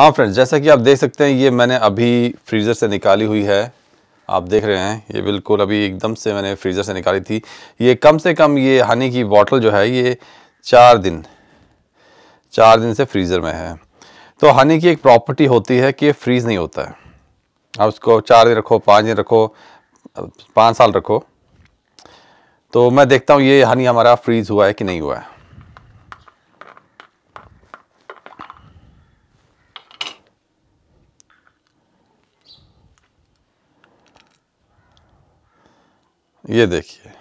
हाँ फ्रेंड्स जैसा कि आप देख सकते हैं ये मैंने अभी फ्रीज़र से निकाली हुई है आप देख रहे हैं ये बिल्कुल अभी एकदम से मैंने फ्रीज़र से निकाली थी ये कम से कम ये हनी की बॉटल जो है ये चार दिन चार दिन से फ्रीज़र में है तो हनी की एक प्रॉपर्टी होती है कि ये फ्रीज़ नहीं होता है आप उसको चार दिन रखो पाँच दिन रखो पाँच साल रखो तो मैं देखता हूँ ये हनी हमारा फ्रीज़ हुआ है कि नहीं हुआ है ये देखिए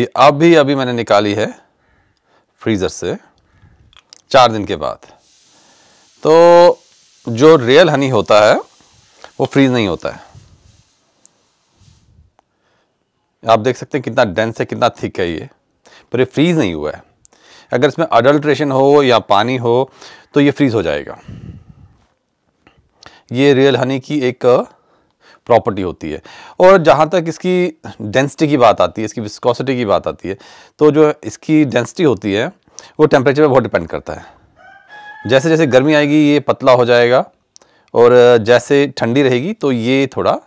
ये अभी अभी मैंने निकाली है फ्रीज़र से चार दिन के बाद तो जो रियल हनी होता है वो फ्रीज नहीं होता है आप देख सकते हैं कितना डेंस है कितना थिक है ये पर ये फ्रीज़ नहीं हुआ है अगर इसमें अडल्ट्रेशन हो या पानी हो तो ये फ्रीज़ हो जाएगा ये रियल हनी की एक प्रॉपर्टी होती है और जहाँ तक इसकी डेंसिटी की बात आती है इसकी विस्कोसिटी की बात आती है तो जो इसकी डेंसिटी होती है वो टेम्परेचर पर बहुत डिपेंड करता है जैसे जैसे गर्मी आएगी ये पतला हो जाएगा और जैसे ठंडी रहेगी तो ये थोड़ा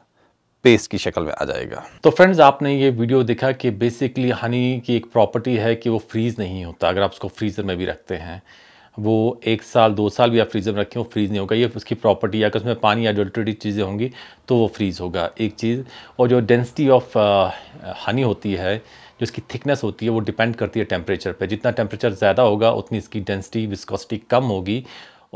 पेस्ट की शक्ल में आ जाएगा तो फ्रेंड्स आपने ये वीडियो देखा कि बेसिकली हनी की एक प्रॉपर्टी है कि वो फ्रीज़ नहीं होता अगर आप उसको फ्रीज़र में भी रखते हैं वो एक साल दो साल भी आप फ्रीज़र में रखें वो फ्रीज़ नहीं होगा ये उसकी प्रॉपर्टी या उसमें पानी या एडल्ट्रेटेड चीज़ें होंगी तो वो फ्रीज़ होगा एक चीज़ और जो डेंसिटी ऑफ हनी होती है जो इसकी थिकनेस होती है वो डिपेंड करती है टेम्परेचर पे जितना टेम्परेचर ज़्यादा होगा उतनी इसकी डेंसिटी विस्कोसिटी कम होगी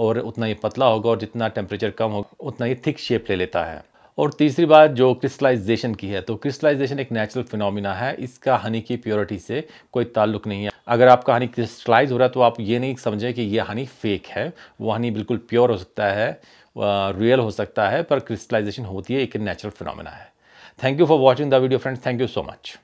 और उतना ये पतला होगा और जितना टेम्परेचर कम होगा उतना ये थिक शेप ले लेता है और तीसरी बात जो क्रिस्टलाइजेशन की है तो क्रिस्टलाइजेशन एक नेचुरल फिनोमिना है इसका हनी की प्योरिटी से कोई ताल्लुक नहीं है अगर आपका हनी क्रिस्टलाइज हो रहा है तो आप ये नहीं समझें कि ये हनी फेक है वो हनी बिल्कुल प्योर हो सकता है रियल हो सकता है पर क्रिस्टलाइजेशन होती है एक नेचुरल फिनमिना है thank you for watching the video friends thank you so much